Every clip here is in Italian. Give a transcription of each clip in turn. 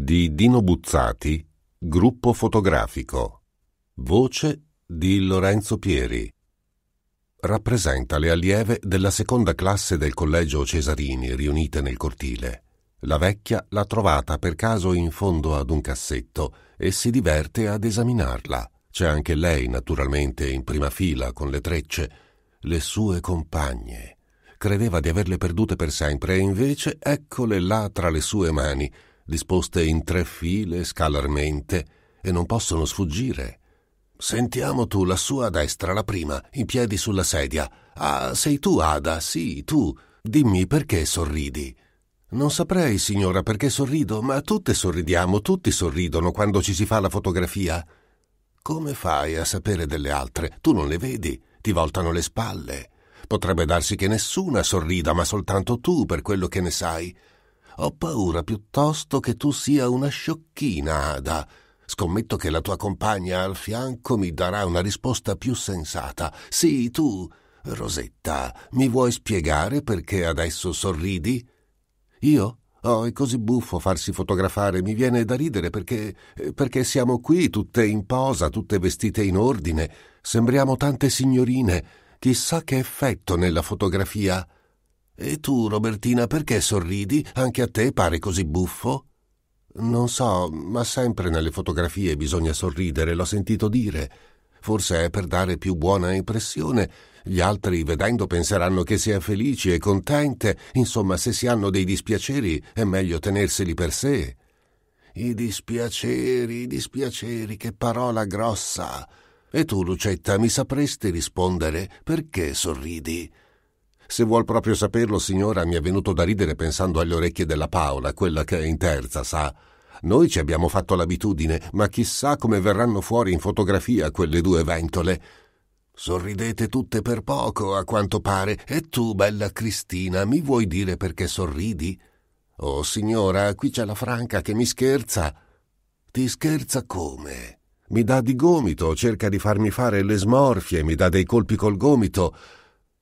di Dino Buzzati, gruppo fotografico. Voce di Lorenzo Pieri. Rappresenta le allieve della seconda classe del collegio Cesarini riunite nel cortile. La vecchia l'ha trovata per caso in fondo ad un cassetto e si diverte ad esaminarla. C'è anche lei, naturalmente, in prima fila con le trecce, le sue compagne. Credeva di averle perdute per sempre e invece eccole là tra le sue mani, disposte in tre file scalarmente, e non possono sfuggire. Sentiamo tu la sua destra, la prima, in piedi sulla sedia. Ah, sei tu, Ada, sì, tu. Dimmi perché sorridi. Non saprei, signora, perché sorrido, ma tutte sorridiamo, tutti sorridono quando ci si fa la fotografia. Come fai a sapere delle altre? Tu non le vedi, ti voltano le spalle. Potrebbe darsi che nessuna sorrida, ma soltanto tu per quello che ne sai. Ho paura piuttosto che tu sia una sciocchina, Ada. Scommetto che la tua compagna al fianco mi darà una risposta più sensata. Sì, tu. Rosetta, mi vuoi spiegare perché adesso sorridi? Io? Oh, è così buffo farsi fotografare, mi viene da ridere perché. perché siamo qui tutte in posa, tutte vestite in ordine. Sembriamo tante signorine. Chissà che effetto nella fotografia. E tu, Robertina, perché sorridi? Anche a te pare così buffo? Non so, ma sempre nelle fotografie bisogna sorridere, l'ho sentito dire. Forse è per dare più buona impressione. Gli altri, vedendo, penseranno che sia felice e contente. Insomma, se si hanno dei dispiaceri, è meglio tenerseli per sé. I dispiaceri, i dispiaceri, che parola grossa. E tu, Lucetta, mi sapresti rispondere perché sorridi? Se vuol proprio saperlo, signora, mi è venuto da ridere pensando alle orecchie della Paola, quella che è in terza, sa. Noi ci abbiamo fatto l'abitudine, ma chissà come verranno fuori in fotografia quelle due ventole. Sorridete tutte per poco, a quanto pare. E tu, bella Cristina, mi vuoi dire perché sorridi? Oh, signora, qui c'è la Franca che mi scherza. Ti scherza come? Mi dà di gomito, cerca di farmi fare le smorfie, mi dà dei colpi col gomito.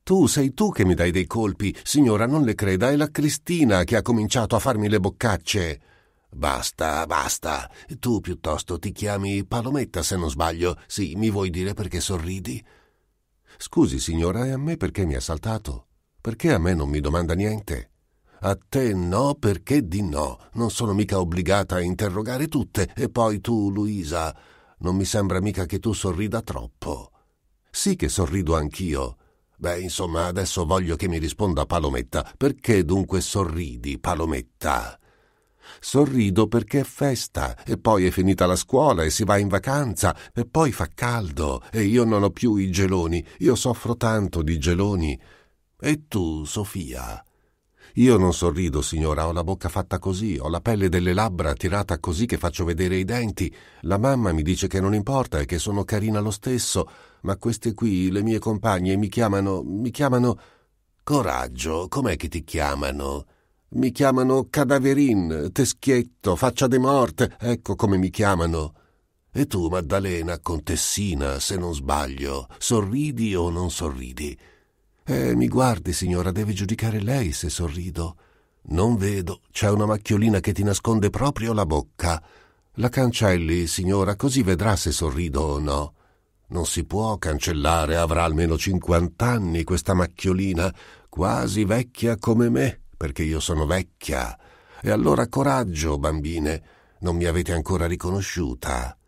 Tu sei tu che mi dai dei colpi. Signora, non le creda, è la Cristina che ha cominciato a farmi le boccacce. Basta, basta. Tu piuttosto ti chiami Palometta, se non sbaglio. Sì, mi vuoi dire perché sorridi? Scusi, signora, e a me perché mi ha saltato? Perché a me non mi domanda niente? A te no, perché di no. Non sono mica obbligata a interrogare tutte. E poi tu, Luisa, non mi sembra mica che tu sorrida troppo. Sì che sorrido anch'io. Beh, insomma, adesso voglio che mi risponda Palometta. Perché dunque sorridi, Palometta? Sorrido perché è festa, e poi è finita la scuola e si va in vacanza, e poi fa caldo, e io non ho più i geloni, io soffro tanto di geloni. E tu, Sofia, io non sorrido, signora, ho la bocca fatta così, ho la pelle delle labbra tirata così che faccio vedere i denti. La mamma mi dice che non importa e che sono carina lo stesso, ma queste qui, le mie compagne, mi chiamano. mi chiamano. Coraggio, com'è che ti chiamano? Mi chiamano cadaverin, teschietto, faccia de morte, ecco come mi chiamano. E tu, Maddalena, contessina, se non sbaglio, sorridi o non sorridi? Eh, mi guardi, signora, deve giudicare lei se sorrido. Non vedo, c'è una macchiolina che ti nasconde proprio la bocca. La cancelli, signora, così vedrà se sorrido o no. Non si può cancellare, avrà almeno cinquant'anni questa macchiolina, quasi vecchia come me, perché io sono vecchia. E allora coraggio, bambine, non mi avete ancora riconosciuta.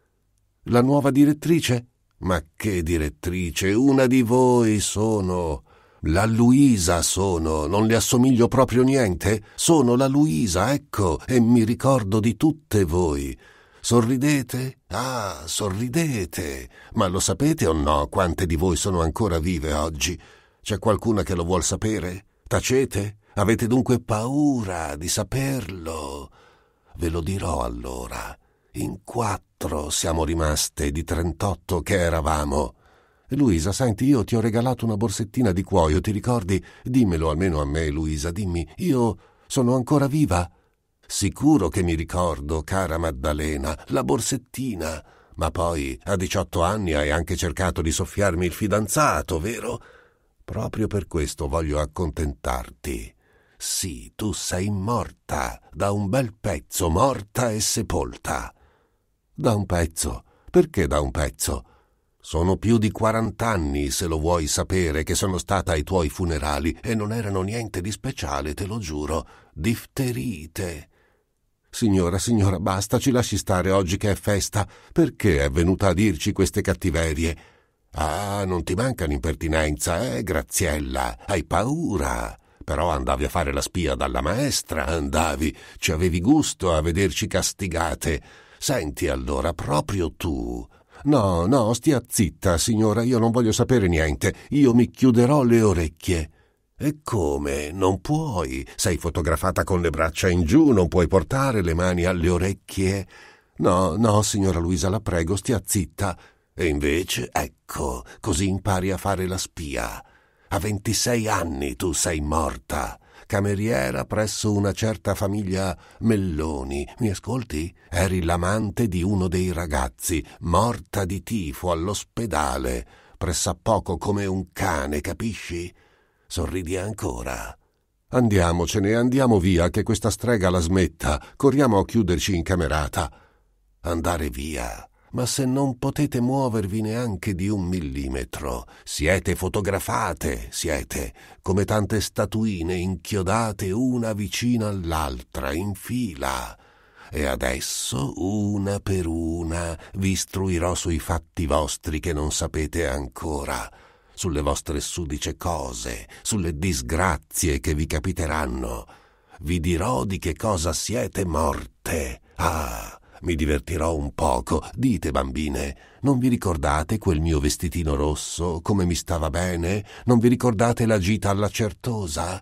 La nuova direttrice? Ma che direttrice, una di voi sono. La Luisa sono, non le assomiglio proprio niente? Sono la Luisa, ecco, e mi ricordo di tutte voi. Sorridete? Ah, sorridete. Ma lo sapete o no quante di voi sono ancora vive oggi? C'è qualcuna che lo vuol sapere? Tacete? Avete dunque paura di saperlo? Ve lo dirò allora. In quattro siamo rimaste di trentotto che eravamo. Luisa, senti, io ti ho regalato una borsettina di cuoio, ti ricordi? Dimmelo almeno a me, Luisa, dimmi, io sono ancora viva? Sicuro che mi ricordo, cara Maddalena, la borsettina. Ma poi, a diciotto anni hai anche cercato di soffiarmi il fidanzato, vero? Proprio per questo voglio accontentarti. Sì, tu sei morta, da un bel pezzo, morta e sepolta. Da un pezzo? Perché da un pezzo? Sono più di quarant'anni, se lo vuoi sapere, che sono stata ai tuoi funerali e non erano niente di speciale, te lo giuro. Difterite. Signora, signora, basta, ci lasci stare oggi che è festa. Perché è venuta a dirci queste cattiverie? Ah, non ti manca l'impertinenza, eh, Graziella? Hai paura. Però andavi a fare la spia dalla maestra, andavi. Ci avevi gusto a vederci castigate. Senti allora, proprio tu. No, no, stia zitta, signora, io non voglio sapere niente. Io mi chiuderò le orecchie. E come? Non puoi. Sei fotografata con le braccia in giù, non puoi portare le mani alle orecchie. No, no, signora Luisa, la prego, stia zitta. E invece, ecco, così impari a fare la spia. A ventisei anni tu sei morta cameriera presso una certa famiglia Melloni. Mi ascolti? Eri l'amante di uno dei ragazzi, morta di tifo all'ospedale, pressa poco come un cane, capisci? Sorridi ancora. Andiamocene, andiamo via, che questa strega la smetta. Corriamo a chiuderci in camerata. Andare via ma se non potete muovervi neanche di un millimetro, siete fotografate, siete come tante statuine inchiodate una vicina all'altra in fila. E adesso, una per una, vi istruirò sui fatti vostri che non sapete ancora, sulle vostre sudice cose, sulle disgrazie che vi capiteranno. Vi dirò di che cosa siete morte. Ah! Mi divertirò un poco. Dite, bambine, non vi ricordate quel mio vestitino rosso, come mi stava bene? Non vi ricordate la gita alla certosa?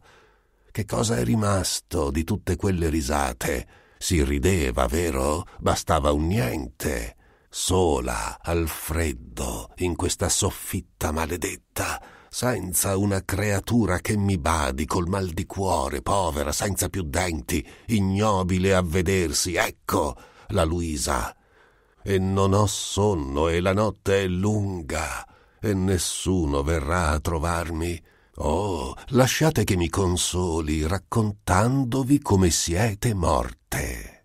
Che cosa è rimasto di tutte quelle risate? Si rideva, vero? Bastava un niente. Sola, al freddo, in questa soffitta maledetta senza una creatura che mi badi col mal di cuore, povera, senza più denti, ignobile a vedersi, ecco la Luisa. E non ho sonno e la notte è lunga e nessuno verrà a trovarmi. Oh, lasciate che mi consoli raccontandovi come siete morte.